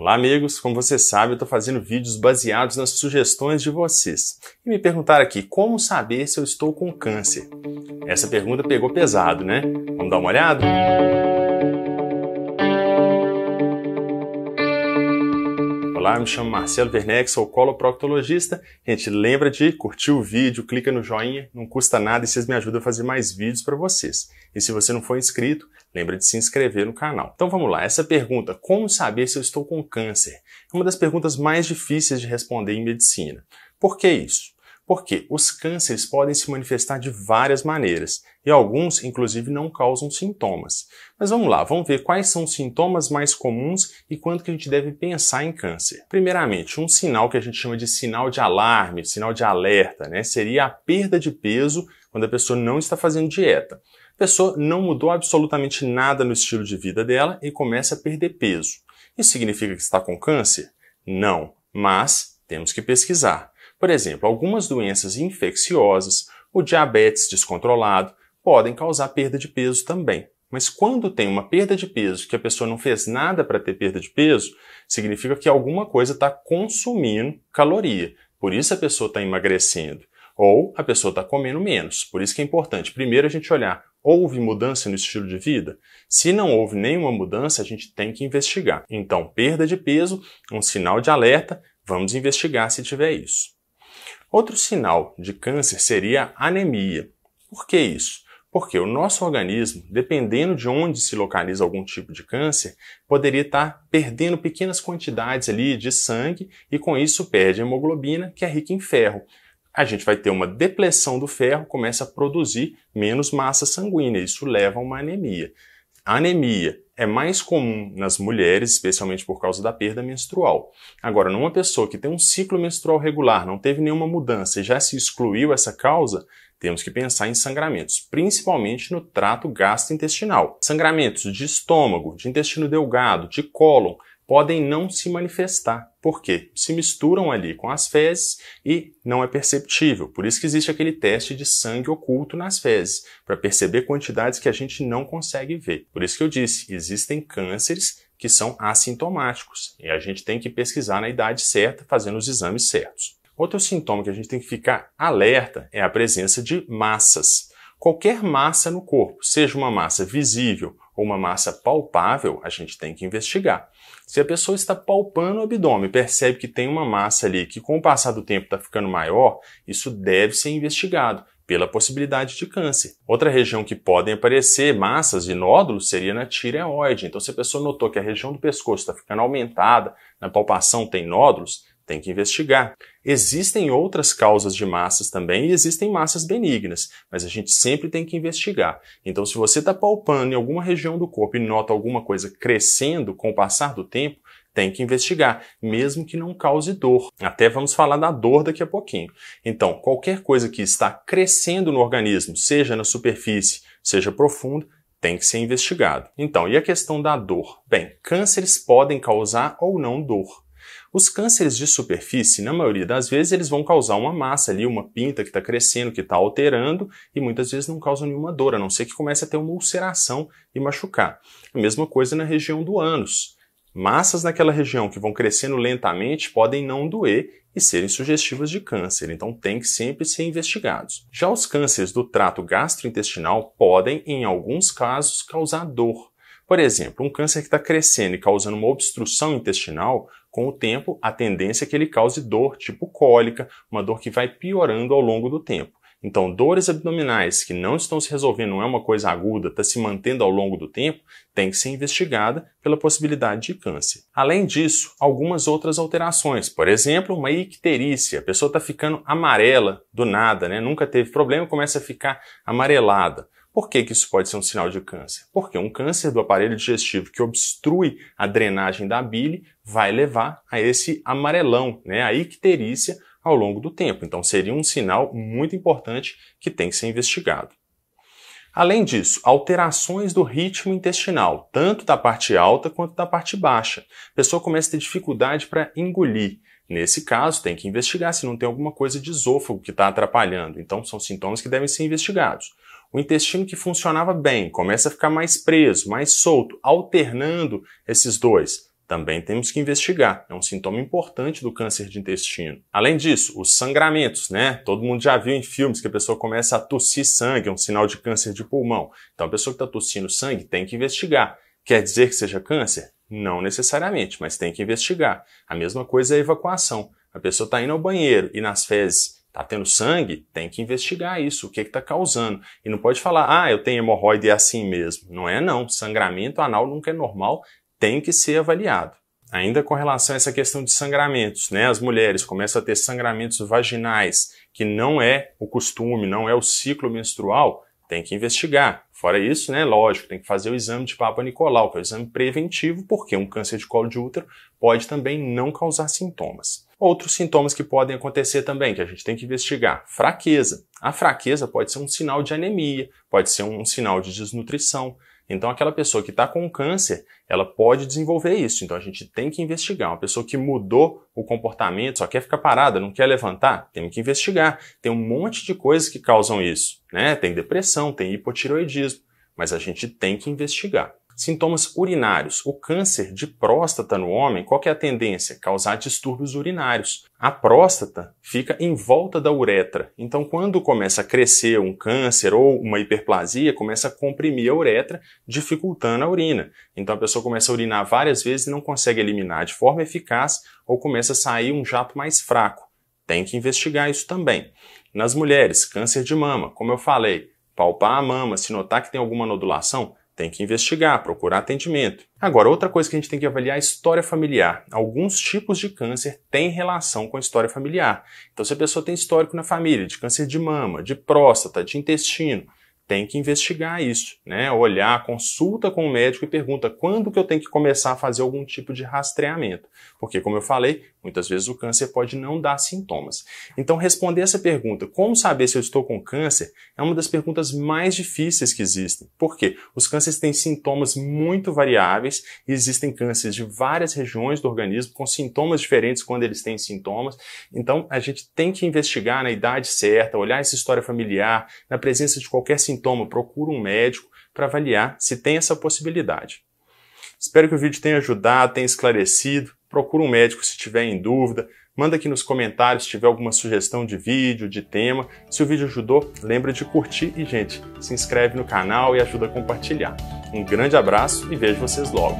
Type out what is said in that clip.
Olá, amigos! Como você sabe, eu estou fazendo vídeos baseados nas sugestões de vocês. E me perguntaram aqui como saber se eu estou com câncer. Essa pergunta pegou pesado, né? Vamos dar uma olhada? Olá, me chamo Marcelo Werneck, sou coloproctologista. Gente, lembra de curtir o vídeo, clica no joinha, não custa nada e vocês me ajudam a fazer mais vídeos para vocês. E se você não for inscrito, Lembra de se inscrever no canal. Então vamos lá, essa pergunta, como saber se eu estou com câncer? É uma das perguntas mais difíceis de responder em medicina. Por que isso? Porque os cânceres podem se manifestar de várias maneiras e alguns, inclusive, não causam sintomas. Mas vamos lá, vamos ver quais são os sintomas mais comuns e quanto que a gente deve pensar em câncer. Primeiramente, um sinal que a gente chama de sinal de alarme, sinal de alerta, né? Seria a perda de peso quando a pessoa não está fazendo dieta pessoa não mudou absolutamente nada no estilo de vida dela e começa a perder peso. Isso significa que está com câncer? Não, mas temos que pesquisar. Por exemplo, algumas doenças infecciosas, o diabetes descontrolado, podem causar perda de peso também. Mas quando tem uma perda de peso que a pessoa não fez nada para ter perda de peso, significa que alguma coisa está consumindo caloria. Por isso a pessoa está emagrecendo. Ou a pessoa está comendo menos. Por isso que é importante, primeiro, a gente olhar Houve mudança no estilo de vida? Se não houve nenhuma mudança, a gente tem que investigar. Então, perda de peso, um sinal de alerta, vamos investigar se tiver isso. Outro sinal de câncer seria anemia. Por que isso? Porque o nosso organismo, dependendo de onde se localiza algum tipo de câncer, poderia estar perdendo pequenas quantidades ali de sangue e com isso perde hemoglobina, que é rica em ferro a gente vai ter uma depressão do ferro, começa a produzir menos massa sanguínea, isso leva a uma anemia. A anemia é mais comum nas mulheres, especialmente por causa da perda menstrual. Agora, numa pessoa que tem um ciclo menstrual regular, não teve nenhuma mudança e já se excluiu essa causa, temos que pensar em sangramentos, principalmente no trato gastrointestinal. Sangramentos de estômago, de intestino delgado, de cólon, podem não se manifestar. Por quê? Se misturam ali com as fezes e não é perceptível. Por isso que existe aquele teste de sangue oculto nas fezes, para perceber quantidades que a gente não consegue ver. Por isso que eu disse, existem cânceres que são assintomáticos e a gente tem que pesquisar na idade certa, fazendo os exames certos. Outro sintoma que a gente tem que ficar alerta é a presença de massas. Qualquer massa no corpo, seja uma massa visível ou uma massa palpável, a gente tem que investigar. Se a pessoa está palpando o abdômen, percebe que tem uma massa ali que com o passar do tempo está ficando maior, isso deve ser investigado pela possibilidade de câncer. Outra região que podem aparecer massas e nódulos seria na tireoide. Então, se a pessoa notou que a região do pescoço está ficando aumentada, na palpação tem nódulos, tem que investigar. Existem outras causas de massas também e existem massas benignas, mas a gente sempre tem que investigar. Então, se você está palpando em alguma região do corpo e nota alguma coisa crescendo com o passar do tempo, tem que investigar, mesmo que não cause dor. Até vamos falar da dor daqui a pouquinho. Então, qualquer coisa que está crescendo no organismo, seja na superfície, seja profundo, tem que ser investigado. Então, e a questão da dor? Bem, cânceres podem causar ou não dor. Os cânceres de superfície, na maioria das vezes, eles vão causar uma massa ali, uma pinta que está crescendo, que está alterando, e muitas vezes não causam nenhuma dor, a não ser que comece a ter uma ulceração e machucar. A mesma coisa na região do ânus. Massas naquela região que vão crescendo lentamente podem não doer e serem sugestivas de câncer, então tem que sempre ser investigados. Já os cânceres do trato gastrointestinal podem, em alguns casos, causar dor, por exemplo, um câncer que está crescendo e causando uma obstrução intestinal, com o tempo, a tendência é que ele cause dor tipo cólica, uma dor que vai piorando ao longo do tempo. Então, dores abdominais que não estão se resolvendo, não é uma coisa aguda, está se mantendo ao longo do tempo, tem que ser investigada pela possibilidade de câncer. Além disso, algumas outras alterações, por exemplo, uma icterícia, a pessoa está ficando amarela do nada, né? nunca teve problema, começa a ficar amarelada por que, que isso pode ser um sinal de câncer? Porque um câncer do aparelho digestivo que obstrui a drenagem da bile vai levar a esse amarelão, né, a icterícia ao longo do tempo. Então seria um sinal muito importante que tem que ser investigado. Além disso, alterações do ritmo intestinal, tanto da parte alta quanto da parte baixa. A pessoa começa a ter dificuldade para engolir. Nesse caso, tem que investigar se não tem alguma coisa de esôfago que está atrapalhando. Então, são sintomas que devem ser investigados o intestino que funcionava bem começa a ficar mais preso, mais solto, alternando esses dois. Também temos que investigar, é um sintoma importante do câncer de intestino. Além disso, os sangramentos, né? Todo mundo já viu em filmes que a pessoa começa a tossir sangue, é um sinal de câncer de pulmão. Então a pessoa que está tossindo sangue tem que investigar. Quer dizer que seja câncer? Não necessariamente, mas tem que investigar. A mesma coisa é a evacuação. A pessoa está indo ao banheiro e nas fezes Tá tendo sangue? Tem que investigar isso, o que é está causando. E não pode falar, ah, eu tenho hemorroide e é assim mesmo. Não é não. Sangramento anal nunca é normal, tem que ser avaliado. Ainda com relação a essa questão de sangramentos, né? As mulheres começam a ter sangramentos vaginais, que não é o costume, não é o ciclo menstrual, tem que investigar. Fora isso, né, lógico, tem que fazer o exame de Papa Nicolau, que é o exame preventivo, porque um câncer de colo de útero pode também não causar sintomas. Outros sintomas que podem acontecer também, que a gente tem que investigar: fraqueza. A fraqueza pode ser um sinal de anemia, pode ser um sinal de desnutrição. Então, aquela pessoa que está com câncer, ela pode desenvolver isso. Então, a gente tem que investigar. Uma pessoa que mudou o comportamento, só quer ficar parada, não quer levantar, tem que investigar. Tem um monte de coisas que causam isso. Né? Tem depressão, tem hipotiroidismo, mas a gente tem que investigar. Sintomas urinários. O câncer de próstata no homem, qual é a tendência? Causar distúrbios urinários. A próstata fica em volta da uretra. Então, quando começa a crescer um câncer ou uma hiperplasia, começa a comprimir a uretra, dificultando a urina. Então, a pessoa começa a urinar várias vezes e não consegue eliminar de forma eficaz ou começa a sair um jato mais fraco. Tem que investigar isso também. Nas mulheres, câncer de mama, como eu falei, palpar a mama, se notar que tem alguma nodulação, tem que investigar, procurar atendimento. Agora, outra coisa que a gente tem que avaliar é a história familiar. Alguns tipos de câncer têm relação com a história familiar. Então, se a pessoa tem histórico na família de câncer de mama, de próstata, de intestino, tem que investigar isso, né? Olhar, consulta com o médico e pergunta quando que eu tenho que começar a fazer algum tipo de rastreamento. Porque, como eu falei, muitas vezes o câncer pode não dar sintomas. Então, responder essa pergunta, como saber se eu estou com câncer, é uma das perguntas mais difíceis que existem. Por quê? Os cânceres têm sintomas muito variáveis e existem cânceres de várias regiões do organismo com sintomas diferentes quando eles têm sintomas. Então, a gente tem que investigar na idade certa, olhar essa história familiar, na presença de qualquer sintoma sintoma, procura um médico para avaliar se tem essa possibilidade. Espero que o vídeo tenha ajudado, tenha esclarecido. Procura um médico se tiver em dúvida. Manda aqui nos comentários se tiver alguma sugestão de vídeo, de tema. Se o vídeo ajudou, lembra de curtir e, gente, se inscreve no canal e ajuda a compartilhar. Um grande abraço e vejo vocês logo.